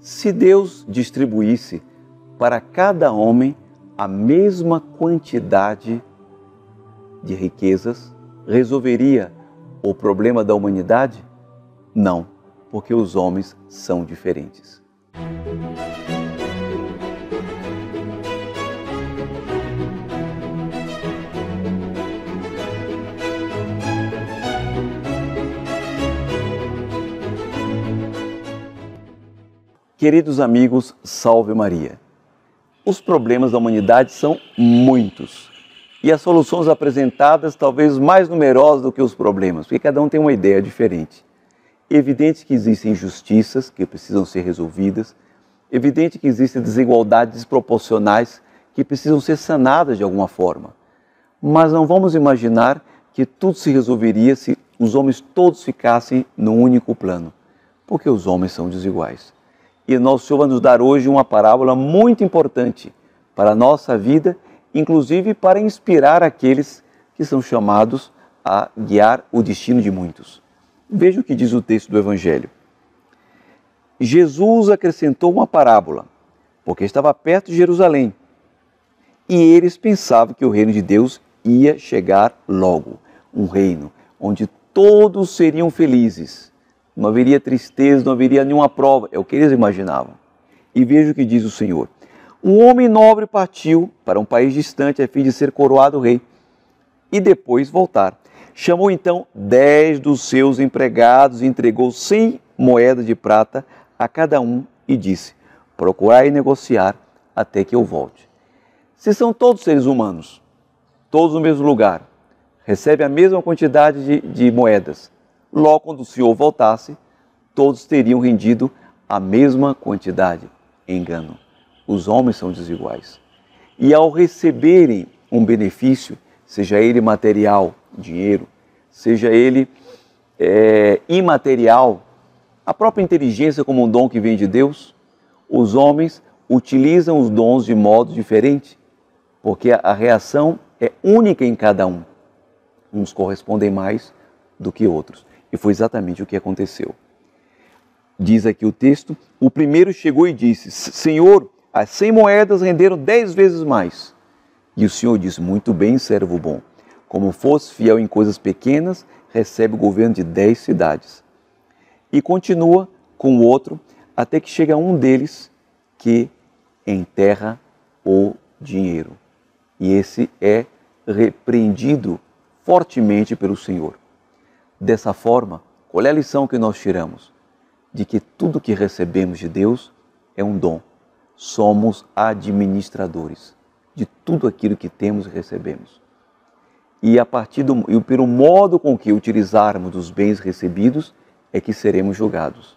Se Deus distribuísse para cada homem a mesma quantidade de riquezas, resolveria o problema da humanidade? Não, porque os homens são diferentes. Queridos amigos, salve Maria. Os problemas da humanidade são muitos e as soluções apresentadas talvez mais numerosas do que os problemas, porque cada um tem uma ideia diferente. Evidente que existem injustiças que precisam ser resolvidas, evidente que existem desigualdades desproporcionais que precisam ser sanadas de alguma forma. Mas não vamos imaginar que tudo se resolveria se os homens todos ficassem num único plano, porque os homens são desiguais. E o nosso Senhor vai nos dar hoje uma parábola muito importante para a nossa vida, inclusive para inspirar aqueles que são chamados a guiar o destino de muitos. Veja o que diz o texto do Evangelho. Jesus acrescentou uma parábola, porque estava perto de Jerusalém, e eles pensavam que o reino de Deus ia chegar logo um reino onde todos seriam felizes não haveria tristeza, não haveria nenhuma prova. É o que eles imaginavam. E veja o que diz o Senhor. Um homem nobre partiu para um país distante a fim de ser coroado rei e depois voltar. Chamou então dez dos seus empregados e entregou cem moedas de prata a cada um e disse: Procurai negociar até que eu volte. Se são todos seres humanos, todos no mesmo lugar, recebem a mesma quantidade de, de moedas, Logo, quando o Senhor voltasse, todos teriam rendido a mesma quantidade. Engano. Os homens são desiguais. E ao receberem um benefício, seja ele material, dinheiro, seja ele é, imaterial, a própria inteligência como um dom que vem de Deus, os homens utilizam os dons de modo diferente, porque a reação é única em cada um. Uns correspondem mais do que outros. E foi exatamente o que aconteceu. Diz aqui o texto: o primeiro chegou e disse: Senhor, as cem moedas renderam dez vezes mais. E o Senhor disse: Muito bem, servo bom. Como fosse fiel em coisas pequenas, recebe o governo de dez cidades. E continua com o outro, até que chega um deles que enterra o dinheiro. E esse é repreendido fortemente pelo Senhor. Dessa forma, qual é a lição que nós tiramos? De que tudo que recebemos de Deus é um dom. Somos administradores de tudo aquilo que temos e recebemos. E a partir do e pelo modo com que utilizarmos os bens recebidos é que seremos julgados.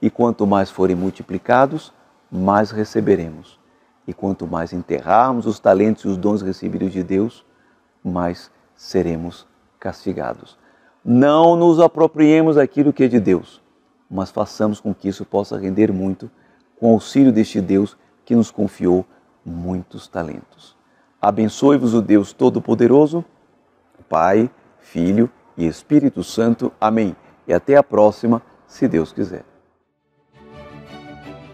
E quanto mais forem multiplicados, mais receberemos. E quanto mais enterrarmos os talentos e os dons recebidos de Deus, mais seremos castigados não nos apropriemos daquilo que é de Deus, mas façamos com que isso possa render muito com o auxílio deste Deus que nos confiou muitos talentos. Abençoe-vos o Deus Todo-Poderoso, Pai, Filho e Espírito Santo. Amém. E até a próxima, se Deus quiser.